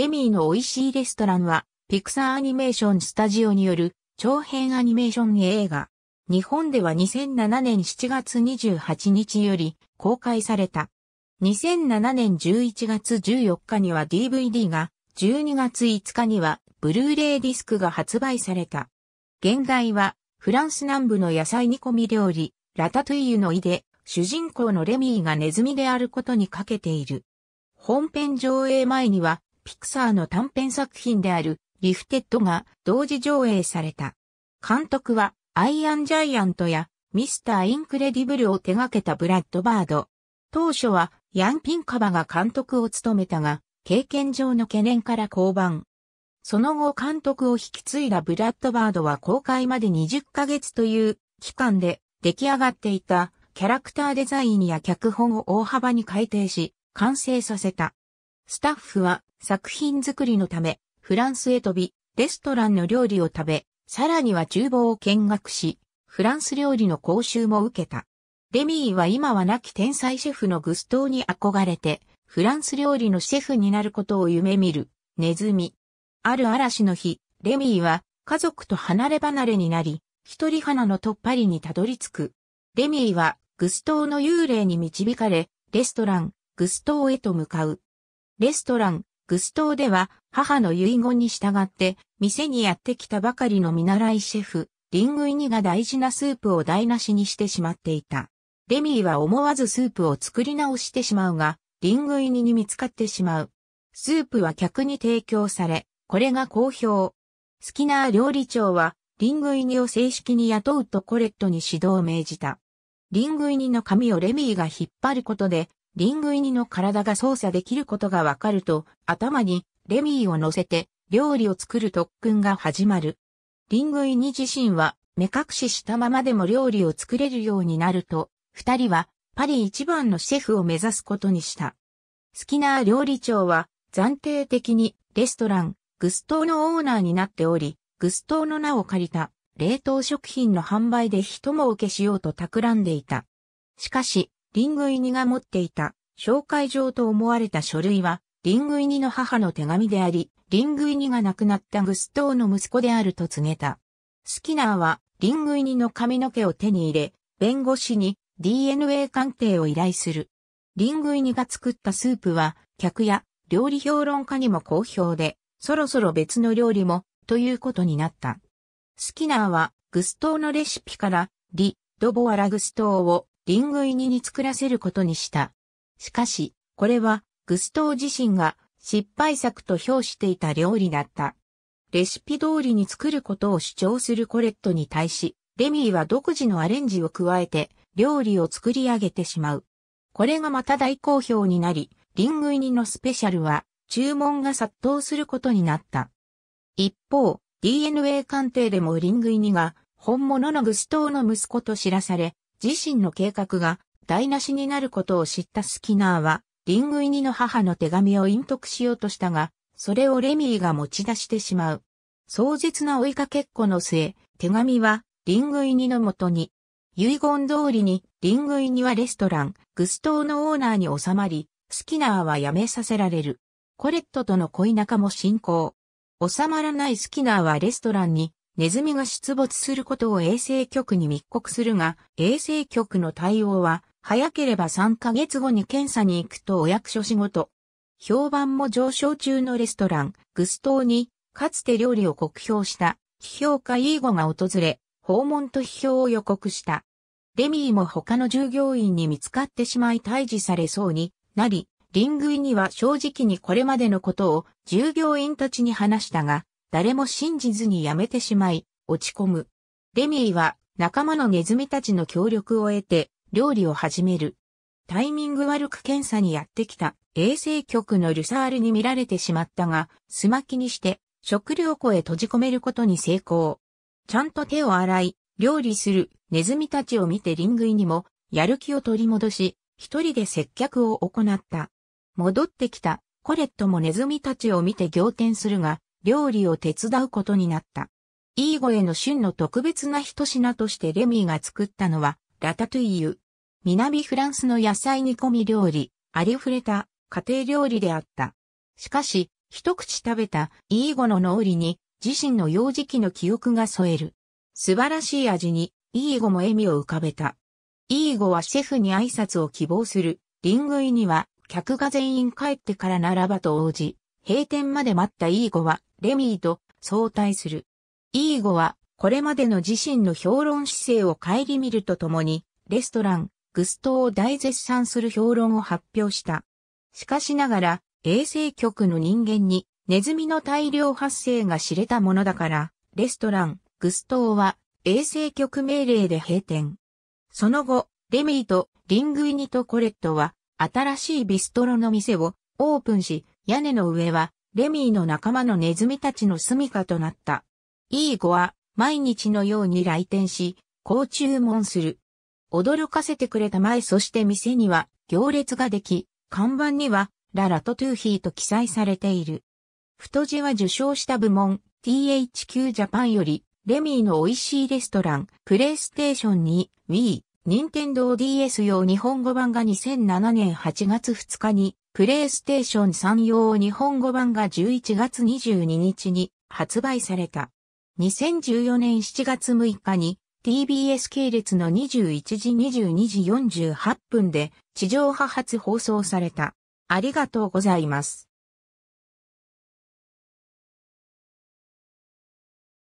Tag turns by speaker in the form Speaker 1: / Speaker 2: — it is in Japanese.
Speaker 1: レミーの美味しいレストランは、ピクサーアニメーションスタジオによる長編アニメーション映画。日本では2007年7月28日より公開された。2007年11月14日には DVD が、12月5日にはブルーレイディスクが発売された。現代は、フランス南部の野菜煮込み料理、ラタトゥイユの胃で、主人公のレミーがネズミであることにかけている。本編上映前には、ピクサーの短編作品であるリフテッドが同時上映された。監督はアイアンジャイアントやミスターインクレディブルを手掛けたブラッドバード。当初はヤン・ピンカバが監督を務めたが、経験上の懸念から降板。その後監督を引き継いだブラッドバードは公開まで20ヶ月という期間で出来上がっていたキャラクターデザインや脚本を大幅に改定し完成させた。スタッフは作品作りのため、フランスへ飛び、レストランの料理を食べ、さらには厨房を見学し、フランス料理の講習も受けた。レミーは今は亡き天才シェフのグストーに憧れて、フランス料理のシェフになることを夢見る、ネズミ。ある嵐の日、レミーは家族と離れ離れになり、一人花のとっぱりにたどり着く。レミーはグストーの幽霊に導かれ、レストラン、グストーへと向かう。レストラン、グスーでは母の遺言に従って店にやってきたばかりの見習いシェフ、リングイニが大事なスープを台無しにしてしまっていた。レミーは思わずスープを作り直してしまうが、リングイニに見つかってしまう。スープは客に提供され、これが好評。スキナー料理長は、リングイニを正式に雇うとコレットに指導を命じた。リングイニの髪をレミーが引っ張ることで、リングイニの体が操作できることがわかると、頭にレミーを乗せて料理を作る特訓が始まる。リングイニ自身は目隠ししたままでも料理を作れるようになると、二人はパリ一番のシェフを目指すことにした。スキナー料理長は暫定的にレストラン、グストーのオーナーになっており、グストーの名を借りた冷凍食品の販売で一も受けしようと企んでいた。しかし、リングイニが持っていた紹介状と思われた書類は、リングイニの母の手紙であり、リングイニが亡くなったグストーの息子であると告げた。スキナーは、リングイニの髪の毛を手に入れ、弁護士に DNA 鑑定を依頼する。リングイニが作ったスープは、客や料理評論家にも好評で、そろそろ別の料理も、ということになった。スキナーは、グストーのレシピから、リ・ドボア・ラグストーをリングイに作らせることにした。しかし、これはグストー自身が失敗作と評していた料理だった。レシピ通りに作ることを主張するコレットに対し、レミーは独自のアレンジを加えて料理を作り上げてしまう。これがまた大好評になり、リングイニのスペシャルは注文が殺到することになった。一方、DNA 鑑定でもリングイニが本物のグストーの息子と知らされ、自身の計画が台無しになることを知ったスキナーは、リングイニの母の手紙を隠匿しようとしたが、それをレミーが持ち出してしまう。壮絶な追いかけっこの末、手紙はリングイニの元に。遺言通りにリングイニはレストラン、グストーのオーナーに収まり、スキナーは辞めさせられる。コレットとの恋仲も進行。収まらないスキナーはレストランにネズミが出没することを衛生局に密告するが、衛生局の対応は、早ければ3ヶ月後に検査に行くとお役所仕事。評判も上昇中のレストラン、グストーに、かつて料理を酷評した、批評家イーゴが訪れ、訪問と批評を予告した。レミーも他の従業員に見つかってしまい退治されそうになり、リングイには正直にこれまでのことを従業員たちに話したが、誰も信じずに辞めてしまい、落ち込む。レミーは仲間のネズミたちの協力を得て料理を始める。タイミング悪く検査にやってきた衛生局のルサールに見られてしまったが、すまきにして食料庫へ閉じ込めることに成功。ちゃんと手を洗い、料理するネズミたちを見てリングイにもやる気を取り戻し、一人で接客を行った。戻ってきたコレットもネズミたちを見て仰天するが、料理を手伝うことになった。イーゴへの旬の特別な一品としてレミーが作ったのは、ラタトゥイユ。南フランスの野菜煮込み料理、ありふれた家庭料理であった。しかし、一口食べたイーゴの脳裏に自身の幼児期の記憶が添える。素晴らしい味にイーゴも笑みを浮かべた。イーゴはシェフに挨拶を希望する。リングイには客が全員帰ってからならばと応じ、閉店まで待ったイーゴはレミーと相対する。イーゴは、これまでの自身の評論姿勢を顧みるとともに、レストラン、グストを大絶賛する評論を発表した。しかしながら、衛生局の人間に、ネズミの大量発生が知れたものだから、レストラン、グストーは、衛生局命令で閉店。その後、レミーとリングイニとコレットは、新しいビストロの店をオープンし、屋根の上はレミーの仲間のネズミたちの住処となった。イーゴは毎日のように来店し、こう注文する。驚かせてくれた前そして店には行列ができ、看板にはララとトゥーヒーと記載されている。太字は受賞した部門 THQ ジャパンよりレミーの美味しいレストランプレイステーションに Wii 任天堂 DS 用日本語版が2007年8月2日に、プレイステーション3用日本語版が11月22日に発売された。2014年7月6日に TBS 系列の21時22時48分で地上波発放送された。ありがとうございます。